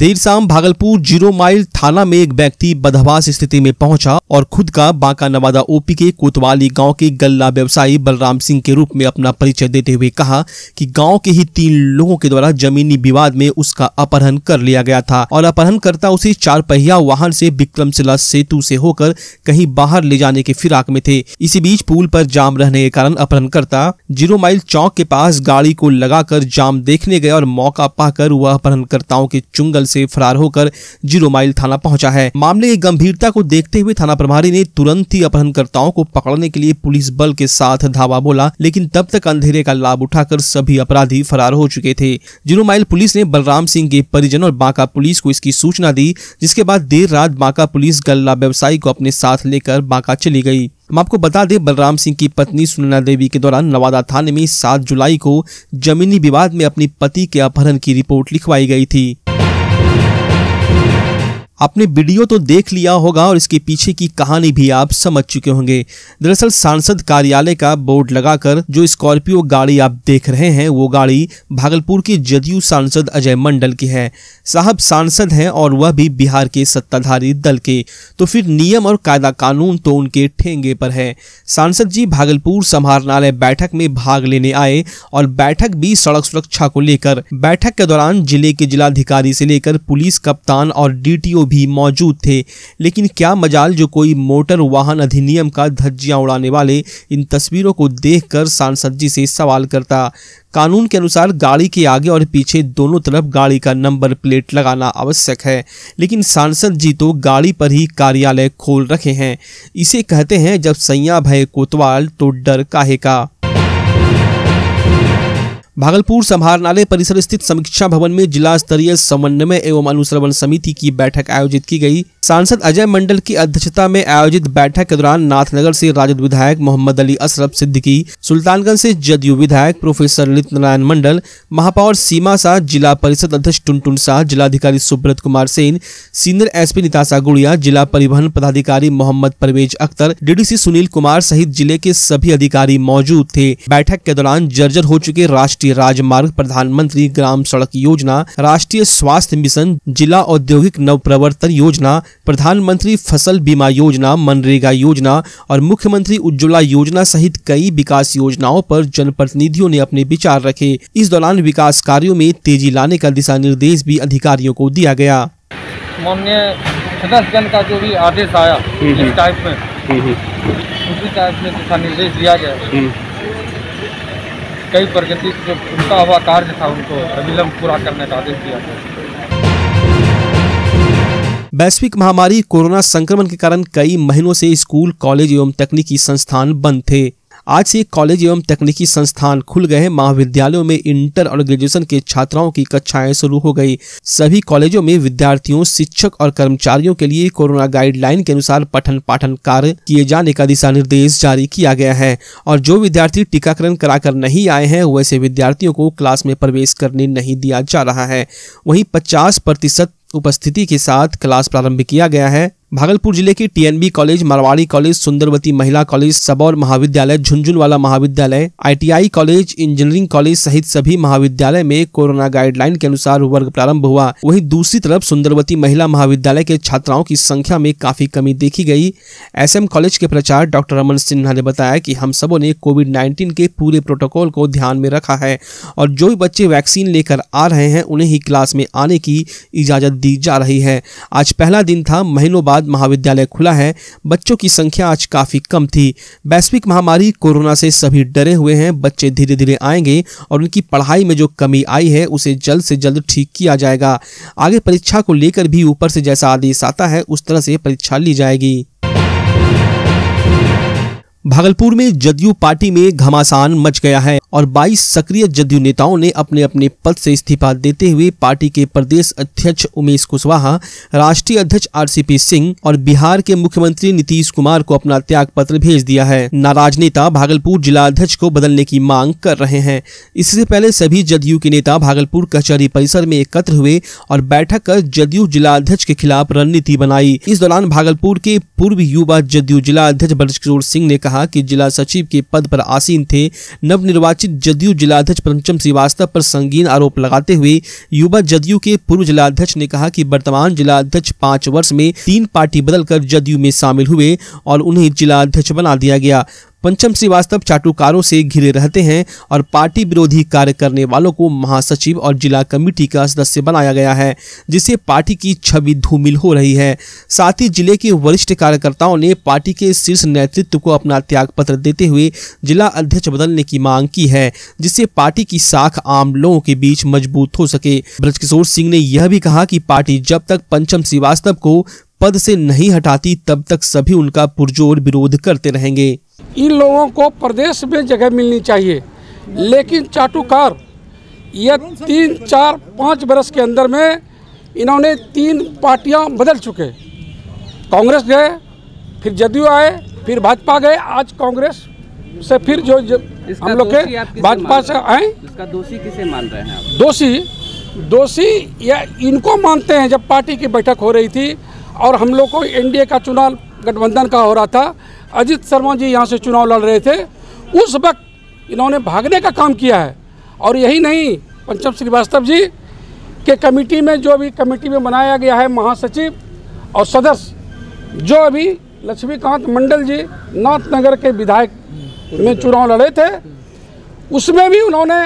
देर शाम Bhagalpur zero mile थाना में एक व्यक्ति बदहवास स्थिति में पहुंचा और खुद का बांका नवादा ओपी के कोतवाली गांव के गल्ला व्यवसायी बलराम सिंह के रूप में अपना परिचय देते हुए कहा कि गांव के ही तीन लोगों के द्वारा जमीनी विवाद में उसका अपहरण कर लिया गया था और अपहरणकर्ता उसे चार पहिया वाहन से विक्रमशिला सेतु से होकर कहीं बाहर ले जाने के फिराक में थे इसी बीच पुल पर जाम रहने के कारण अपहरणकर्ता जीरो माइल चौक के पास गाड़ी को लगाकर जाम देखने गया और मौका पाकर वह अपहरणकर्ताओं के चुंगल स्थल से फरार होकर जीरो माइल थाना पहुंचा है मामले की गंभीरता को देखते हुए थाना प्रभारी ने तुरंत ही अपहरणकर्ताओं को पकड़ने के लिए पुलिस बल के साथ धावा बोला लेकिन तब तक अंधेरे का लाभ उठाकर सभी अपराधी फरार हो चुके थे जीरो माइल पुलिस ने बलराम सिंह के परिजन और बांका पुलिस को इसकी सूचना दी जिसके बाद देर रात बांका पुलिस गल्ला व्यवसायी को अपने साथ लेकर बांका चली गई हम आपको बता दें बलराम सिंह की पत्नी सुनना देवी के दौरान नवादा थाने में 7 जुलाई को जमीनी विवाद में अपने पति के अपहरण की रिपोर्ट लिखवाई गई थी आपने वीडियो तो देख लिया होगा और इसके पीछे की कहानी भी आप समझ चुके होंगे दरअसल सांसद कार्यालय का बोर्ड लगाकर जो स्कॉर्पियो गाड़ी आप देख रहे हैं वो गाड़ी भागलपुर के जदयू सांसद अजय मंडल की है साहब सांसद हैं और वह भी बिहार के सत्ताधारी दल के तो फिर नियम और कायदा कानून तो उनके ठेंगे पर है सांसद जी भागलपुर समाहरणालय बैठक में भाग लेने आए और बैठक भी सड़क सुरक्षा को लेकर बैठक के दौरान जिले के जिलाधिकारी से लेकर पुलिस कप्तान और डी भी मौजूद थे लेकिन क्या मजाल जो कोई मोटर वाहन अधिनियम का धज्जियां उड़ाने वाले इन तस्वीरों को देखकर सांसद जी से सवाल करता कानून के अनुसार गाड़ी के आगे और पीछे दोनों तरफ गाड़ी का नंबर प्लेट लगाना आवश्यक है लेकिन सांसद जी तो गाड़ी पर ही कार्यालय खोल रखे हैं इसे कहते हैं जब सैया भय कोतवाल तो डर काहे का भागलपुर समाहरणालय परिसर स्थित समीक्षा भवन में जिला स्तरीय समन्वय एवं अनुश्रवण समिति की बैठक आयोजित की गई सांसद अजय मंडल की अध्यक्षता में आयोजित बैठक के दौरान नाथनगर से राजद विधायक मोहम्मद अली अशरफ सिद्दीकी सुल्तानगंज से जदयू विधायक प्रोफेसर लित नारायण मंडल महापौर सीमा शाह जिला परिषद अध्यक्ष टुनटुन शाह जिलाधिकारी सुब्रत कुमार सेन सीनियर एसपी नितासा गुड़िया जिला परिवहन पदाधिकारी मोहम्मद परवेज अख्तर डीडीसी सुनील कुमार सहित जिले के सभी अधिकारी मौजूद थे बैठक के दौरान जर्जर हो चुके राष्ट्रीय राष्ट्रीय राजमार्ग प्रधानमंत्री ग्राम सड़क योजना राष्ट्रीय स्वास्थ्य मिशन जिला औद्योगिक नवप्रवर्तन योजना प्रधानमंत्री फसल बीमा योजना मनरेगा योजना और मुख्यमंत्री उज्ज्वला योजना सहित कई विकास योजनाओं पर जनप्रतिनिधियों ने अपने विचार रखे इस दौरान विकास कार्यो में तेजी लाने का दिशा निर्देश भी अधिकारियों को दिया गया सदस्यगण का जो भी आदेश आया हम्म, हम्म। इस टाइप में हम्म, उसी टाइप में दिशा निर्देश दिया कई प्रगति जो उनका हुआ कार्य था उनको अविलंब पूरा करने का आदेश दिया गया वैश्विक महामारी कोरोना संक्रमण के कारण कई महीनों से स्कूल कॉलेज एवं तकनीकी संस्थान बंद थे आज से कॉलेज एवं तकनीकी संस्थान खुल गए महाविद्यालयों में इंटर और ग्रेजुएशन के छात्राओं की कक्षाएं शुरू हो गई सभी कॉलेजों में विद्यार्थियों शिक्षक और कर्मचारियों के लिए कोरोना गाइडलाइन के अनुसार पठन पाठन कार्य किए जाने का दिशा निर्देश जारी किया गया है और जो विद्यार्थी टीकाकरण कराकर नहीं आए हैं वैसे विद्यार्थियों को क्लास में प्रवेश करने नहीं दिया जा रहा है वहीं पचास प्रतिशत उपस्थिति के साथ क्लास प्रारंभ किया गया है भागलपुर जिले के TNB college Marwari college Sundarwati Mahila college Sabour महाविद्यालय झुंझुनवाला महाविद्यालय आईटीआई कॉलेज इंजीनियरिंग कॉलेज सहित सभी महाविद्यालय में कोरोना गाइडलाइन के अनुसार वर्ग प्रारंभ हुआ वहीं दूसरी तरफ सुंदरवती महिला महाविद्यालय के छात्राओं की संख्या में काफी कमी देखी गई एस कॉलेज के प्रचार डॉक्टर रमन सिन्हा ने बताया कि हम सबों ने कोविड नाइन्टीन के पूरे प्रोटोकॉल को ध्यान में रखा है और जो भी बच्चे वैक्सीन लेकर आ रहे हैं उन्हें ही क्लास में आने की इजाजत दी जा रही है आज पहला दिन था महीनों बाद बाद महाविद्यालय खुला है बच्चों की संख्या आज काफ़ी कम थी वैश्विक महामारी कोरोना से सभी डरे हुए हैं बच्चे धीरे धीरे आएंगे और उनकी पढ़ाई में जो कमी आई है उसे जल्द से जल्द ठीक किया जाएगा आगे परीक्षा को लेकर भी ऊपर से जैसा आदेश आता है उस तरह से परीक्षा ली जाएगी भागलपुर में जदयू पार्टी में घमासान मच गया है और 22 सक्रिय जदयू नेताओं ने अपने अपने पद से इस्तीफा देते हुए पार्टी के प्रदेश अध्यक्ष उमेश कुशवाहा राष्ट्रीय अध्यक्ष आरसीपी सिंह और बिहार के मुख्यमंत्री नीतीश कुमार को अपना त्याग पत्र भेज दिया है नाराज नेता भागलपुर जिला अध्यक्ष को बदलने की मांग कर रहे हैं इससे पहले सभी जदयू के नेता भागलपुर कचहरी परिसर में एकत्र हुए और बैठक कर जदयू जिला अध्यक्ष के खिलाफ रणनीति बनाई इस दौरान भागलपुर के पूर्व युवा जदयू जिला अध्यक्ष ब्रजकिशोर सिंह ने कहा कहा कि जिला सचिव के पद पर आसीन थे नवनिर्वाचित जदयू जिलाध्यक्ष पंचम श्रीवास्तव पर संगीन आरोप लगाते हुए युवा जदयू के पूर्व जिलाध्यक्ष ने कहा कि वर्तमान जिलाध्यक्ष पांच वर्ष में तीन पार्टी बदलकर जदयू में शामिल हुए और उन्हें जिलाध्यक्ष बना दिया गया पंचम श्रीवास्तव चाटुकारों से घिरे रहते हैं और पार्टी विरोधी कार्य करने वालों को महासचिव और जिला कमेटी का सदस्य बनाया गया है जिससे पार्टी की छवि धूमिल हो रही है साथ ही जिले के वरिष्ठ कार्यकर्ताओं ने पार्टी के शीर्ष नेतृत्व को अपना त्याग पत्र देते हुए जिला अध्यक्ष बदलने की मांग की है जिससे पार्टी की साख आम लोगों के बीच मजबूत हो सके ब्रजकिशोर सिंह ने यह भी कहा कि पार्टी जब तक पंचम श्रीवास्तव को पद से नहीं हटाती तब तक सभी उनका पुरजोर विरोध करते रहेंगे इन लोगों को प्रदेश में जगह मिलनी चाहिए लेकिन चाटुकार यह तीन चार पाँच बरस के अंदर में इन्होंने तीन पार्टियां बदल चुके कांग्रेस गए फिर जदयू आए फिर भाजपा गए आज कांग्रेस से फिर जो, हम लोग के भाजपा से आए इसका दोषी किसे मान रहे हैं आप? दोषी दोषी या इनको मानते हैं जब पार्टी की बैठक हो रही थी और हम लोग को एनडीए का चुनाव गठबंधन का हो रहा था अजित शर्मा जी यहाँ से चुनाव लड़ रहे थे उस वक्त इन्होंने भागने का काम किया है और यही नहीं पंचम श्रीवास्तव जी के कमेटी में जो अभी कमेटी में बनाया गया है महासचिव और सदस्य जो अभी लक्ष्मीकांत मंडल जी नाथनगर के विधायक में चुनाव लड़े थे उसमें भी उन्होंने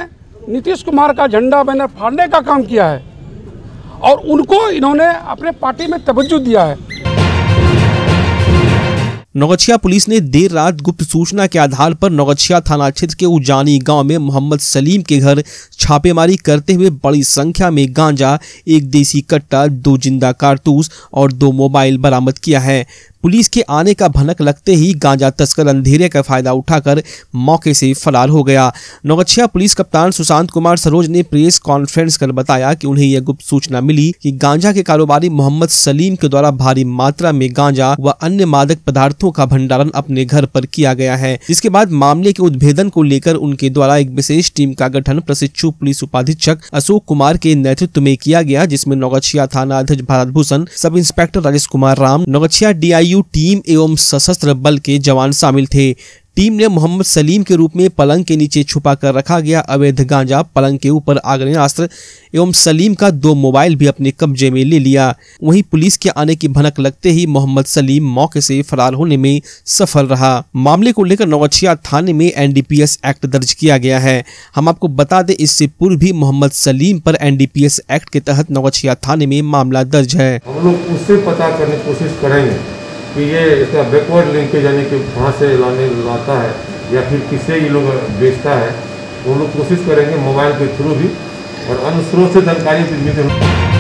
नीतीश कुमार का झंडा बैनर फाड़ने का काम किया है और उनको इन्होंने अपने पार्टी में तवज्जो दिया है नौगछिया पुलिस ने देर रात गुप्त सूचना के आधार पर नौगछिया थाना क्षेत्र के उजानी गांव में मोहम्मद सलीम के घर छापेमारी करते हुए बड़ी संख्या में गांजा एक देसी कट्टा दो जिंदा कारतूस और दो मोबाइल बरामद किया है पुलिस के आने का भनक लगते ही गांजा तस्कर अंधेरे का फायदा उठाकर मौके से फरार हो गया नौगछिया पुलिस कप्तान सुशांत कुमार सरोज ने प्रेस कॉन्फ्रेंस कर बताया कि उन्हें यह गुप्त सूचना मिली कि गांजा के कारोबारी मोहम्मद सलीम के द्वारा भारी मात्रा में गांजा व अन्य मादक पदार्थों का भंडारण अपने घर पर किया गया है जिसके बाद मामले के उद्भेदन को लेकर उनके द्वारा एक विशेष टीम का गठन प्रशिक्षु पुलिस उपाधीक्षक अशोक कुमार के नेतृत्व में किया गया जिसमे नौगछिया थाना अध्यक्ष भारत भूषण सब इंस्पेक्टर राजेश कुमार राम नौगछिया डी वायु टीम एवं सशस्त्र बल के जवान शामिल थे टीम ने मोहम्मद सलीम के रूप में पलंग के नीचे छुपा कर रखा गया अवैध गांजा पलंग के ऊपर आग्नेस्त्र एवं सलीम का दो मोबाइल भी अपने कब्जे में ले लिया वहीं पुलिस के आने की भनक लगते ही मोहम्मद सलीम मौके से फरार होने में सफल रहा मामले को लेकर नवछिया थाने में एनडीपीएस एक्ट दर्ज किया गया है हम आपको बता दें इससे पूर्व भी मोहम्मद सलीम पर एन एक्ट के तहत नवछिया थाने में मामला दर्ज है हम लोग उससे पता करने की कोशिश करेंगे कि ये इसका बैकवर्ड लिंकेज यानी कि वहाँ से लाने लाता है या फिर किसे ये लोग बेचता है वो लोग कोशिश करेंगे मोबाइल के थ्रू भी और अन्य स्रोत से जानकारी मिलते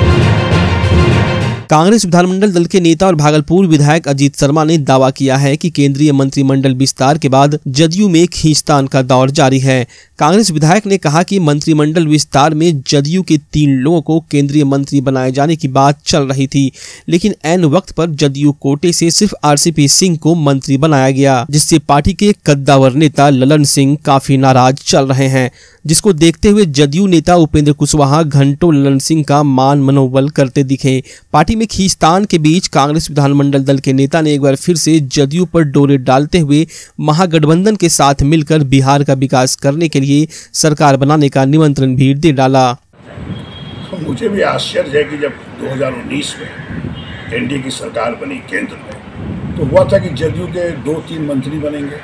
कांग्रेस विधानमंडल दल के नेता और भागलपुर विधायक अजीत शर्मा ने दावा किया है कि केंद्रीय मंत्रिमंडल विस्तार के बाद जदयू में खींचतान का दौर जारी है कांग्रेस विधायक ने कहा कि मंत्रिमंडल विस्तार में जदयू के तीन लोगों को केंद्रीय मंत्री बनाए जाने की बात चल रही थी लेकिन एन वक्त पर जदयू कोटे से सिर्फ आरसीपी सिंह को मंत्री बनाया गया जिससे पार्टी के कद्दावर नेता ललन सिंह काफी नाराज चल रहे हैं जिसको देखते हुए जदयू नेता उपेंद्र कुशवाहा घंटों ललन सिंह का मान मनोबल करते दिखे पार्टी में खींचतान के बीच कांग्रेस विधानमंडल दल के नेता ने एक बार फिर से जदयू पर डोरे डालते हुए महागठबंधन के साथ मिलकर बिहार का विकास करने के लिए सरकार बनाने का निमंत्रण भी दे डाला मुझे भी आश्चर्य है कि जब 2019 में एनडीए की सरकार बनी केंद्र में तो हुआ था कि जदयू के दो तीन मंत्री बनेंगे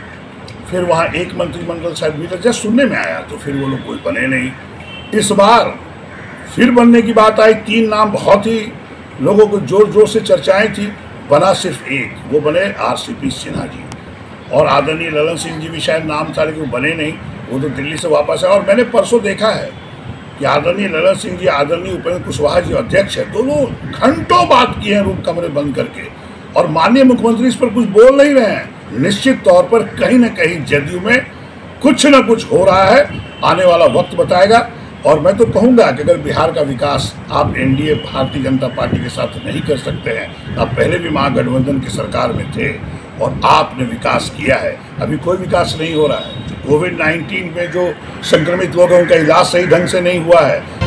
फिर वहाँ एक मंत्रिमंडल शायद मिला जब सुनने में आया तो फिर वो लोग कोई बने नहीं इस बार फिर बनने की बात आई तीन नाम बहुत ही लोगों को जोर जोर से चर्चाएं थी बना सिर्फ एक वो बने R C P Sinha ji और आदरणीय ललन सिंह जी भी शायद नाम था लेकिन बने नहीं वो तो दिल्ली से वापस आए और मैंने परसों देखा है कि आदरणीय ललन सिंह जी आदरणीय उपेंद्र कुशवाहा जी अध्यक्ष है दोनों घंटों बात किए हैं रूम कमरे बंद करके और माननीय मुख्यमंत्री इस पर कुछ बोल नहीं रहे हैं निश्चित तौर पर कहीं ना कहीं जदयू में कुछ ना कुछ हो रहा है आने वाला वक्त बताएगा और मैं तो कहूँगा कि अगर बिहार का विकास आप एनडीए भारतीय जनता पार्टी के साथ नहीं कर सकते हैं आप पहले भी महागठबंधन की सरकार में थे और आपने विकास किया है अभी कोई विकास नहीं हो रहा है कोविड 19 में जो संक्रमित लोग हैं उनका इलाज सही ढंग से नहीं हुआ है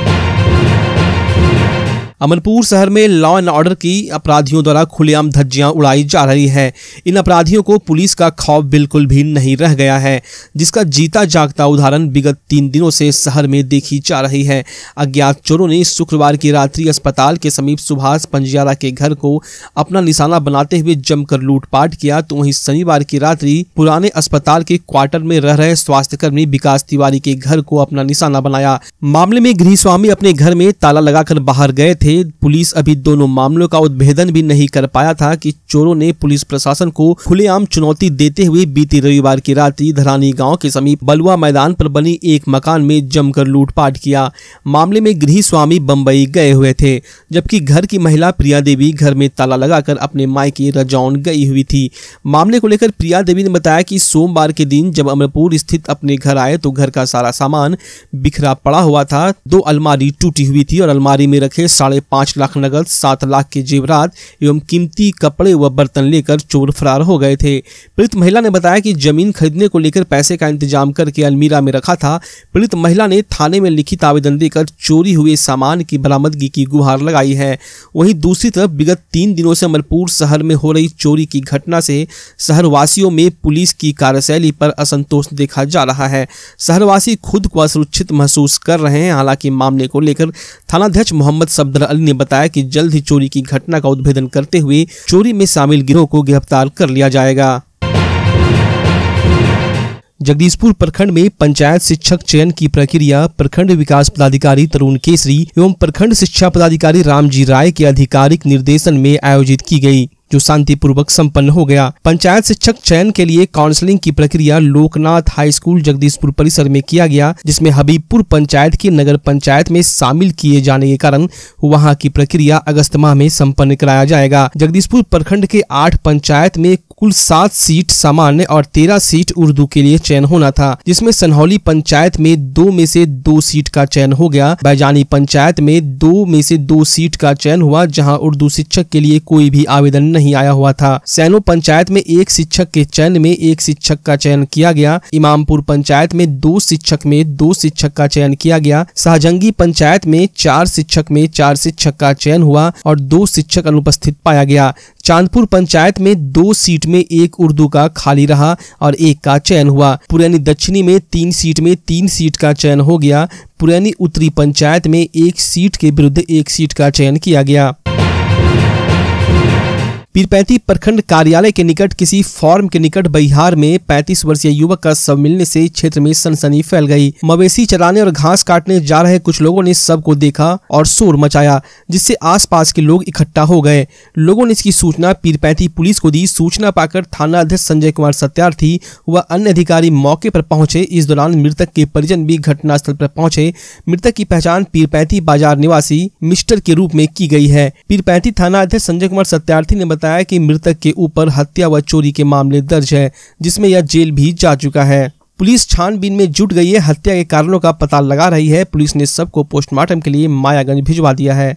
अमनपुर शहर में लॉ एंड ऑर्डर की अपराधियों द्वारा खुलेआम धज्जियां उड़ाई जा रही है इन अपराधियों को पुलिस का खौफ बिल्कुल भी नहीं रह गया है जिसका जीता जागता उदाहरण विगत तीन दिनों से शहर में देखी जा रही है अज्ञात चोरों ने शुक्रवार की रात्रि अस्पताल के समीप सुभाष पंजियारा के घर को अपना निशाना बनाते हुए जमकर लूटपाट किया तो वहीं शनिवार की रात्रि पुराने अस्पताल के क्वार्टर में रह रहे स्वास्थ्यकर्मी विकास तिवारी के घर को अपना निशाना बनाया मामले में गृह स्वामी अपने घर में ताला लगाकर बाहर गए थे थे पुलिस अभी दोनों मामलों का उद्भेदन भी नहीं कर पाया था कि चोरों ने पुलिस प्रशासन को खुलेआम चुनौती देते हुए बीती रविवार की रात धरानी गांव के समीप बलुआ मैदान पर बनी एक मकान में जमकर लूटपाट किया मामले में गृह स्वामी बम्बई गए हुए थे जबकि घर की महिला प्रिया देवी घर में ताला लगाकर अपने मायके रजौन गई हुई थी मामले को लेकर प्रिया देवी ने बताया कि सोमवार के दिन जब अमरपुर स्थित अपने घर आए तो घर का सारा सामान बिखरा पड़ा हुआ था दो अलमारी टूटी हुई थी और अलमारी में रखे साढ़े साढ़े पांच लाख नगद सात लाख के जेवरात एवं कीमती कपड़े व बर्तन लेकर चोर फरार हो गए थे पीड़ित महिला ने बताया कि जमीन खरीदने को लेकर पैसे का इंतजाम करके अलमीरा में रखा था पीड़ित महिला ने थाने में लिखित आवेदन देकर चोरी हुए सामान की बरामदगी की गुहार लगाई है वहीं दूसरी तरफ विगत तीन दिनों से अमरपुर शहर में हो रही चोरी की घटना से शहरवासियों में पुलिस की कार्यशैली पर असंतोष देखा जा रहा है शहरवासी खुद को असुरक्षित महसूस कर रहे हैं हालांकि मामले को लेकर थानाध्यक्ष मोहम्मद सफदर अली ने बताया कि जल्द ही चोरी की घटना का उद्भेदन करते हुए चोरी में शामिल गिरोह को गिरफ्तार कर लिया जाएगा जगदीशपुर प्रखंड में पंचायत शिक्षक चयन की प्रक्रिया प्रखंड विकास पदाधिकारी तरुण केसरी एवं प्रखंड शिक्षा पदाधिकारी रामजी राय के आधिकारिक निर्देशन में आयोजित की गई जो शांतिपूर्वक संपन्न हो गया पंचायत शिक्षक चयन के लिए काउंसलिंग की प्रक्रिया लोकनाथ हाई स्कूल जगदीशपुर परिसर में किया गया जिसमें हबीबपुर पंचायत के नगर पंचायत में शामिल किए जाने के कारण वहां की प्रक्रिया अगस्त माह में संपन्न कराया जाएगा जगदीशपुर प्रखंड के आठ पंचायत में कुल सात सीट सामान्य और तेरह सीट उर्दू के लिए चयन होना था जिसमें सनहौली पंचायत में दो में से दो सीट का चयन हो गया बैजानी पंचायत में दो में से दो सीट का चयन हुआ जहां उर्दू शिक्षक के लिए कोई भी आवेदन नहीं आया हुआ था सैनो पंचायत में एक शिक्षक के चयन में एक शिक्षक का चयन किया गया इमामपुर पंचायत में दो शिक्षक में दो शिक्षक का चयन किया गया शाहजंगी पंचायत में चार शिक्षक में चार शिक्षक का चयन हुआ और दो शिक्षक अनुपस्थित पाया गया चांदपुर पंचायत में दो सीट में एक उर्दू का खाली रहा और एक का चयन हुआ पुरानी दक्षिणी में तीन सीट में तीन सीट का चयन हो गया पुरानी उत्तरी पंचायत में एक सीट के विरुद्ध एक सीट का चयन किया गया पीरपैती प्रखंड कार्यालय के निकट किसी फॉर्म के निकट बिहार में 35 वर्षीय युवक का शव मिलने से क्षेत्र में सनसनी फैल गई मवेशी चराने और घास काटने जा रहे कुछ लोगों ने सब को देखा और शोर मचाया जिससे आसपास के लोग इकट्ठा हो गए लोगों ने इसकी सूचना पीरपैती पुलिस को दी सूचना पाकर थाना अध्यक्ष संजय कुमार सत्यार्थी व अन्य अधिकारी मौके पर पहुंचे इस दौरान मृतक के परिजन भी घटनास्थल पर पहुंचे मृतक की पहचान पीरपैती बाजार निवासी मिस्टर के रूप में की गई है पीरपैती थाना अध्यक्ष संजय कुमार सत्यार्थी ने बताया बताया कि मृतक के ऊपर हत्या व चोरी के मामले दर्ज है जिसमें यह जेल भी जा चुका है पुलिस छानबीन में जुट गई है हत्या के कारणों का पता लगा रही है पुलिस ने सबको पोस्टमार्टम के लिए मायागंज भिजवा दिया है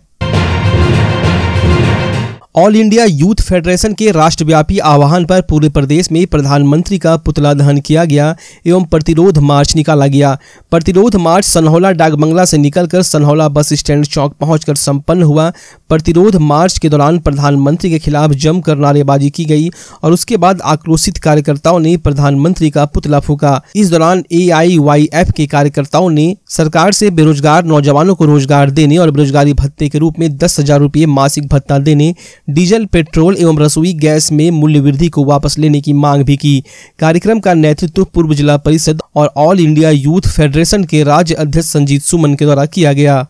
ऑल इंडिया यूथ फेडरेशन के राष्ट्रव्यापी आह्वान पर पूरे प्रदेश में प्रधानमंत्री का पुतला दहन किया गया एवं प्रतिरोध मार्च निकाला गया प्रतिरोध मार्च सनहौला डाकबंगला से निकलकर सनहौला बस स्टैंड चौक पहुंचकर संपन्न हुआ प्रतिरोध मार्च के दौरान प्रधानमंत्री के खिलाफ जमकर नारेबाजी की गई और उसके बाद आक्रोशित कार्यकर्ताओं ने प्रधानमंत्री का पुतला फूका इस दौरान ए के कार्यकर्ताओं ने सरकार से बेरोजगार नौजवानों को रोजगार देने और बेरोजगारी भत्ते के रूप में दस हजार मासिक भत्ता देने डीजल पेट्रोल एवं रसोई गैस में मूल्य वृद्धि को वापस लेने की मांग भी की कार्यक्रम का नेतृत्व पूर्व जिला परिषद और ऑल इंडिया यूथ फेडरेशन के राज्य अध्यक्ष संजीत सुमन के द्वारा किया गया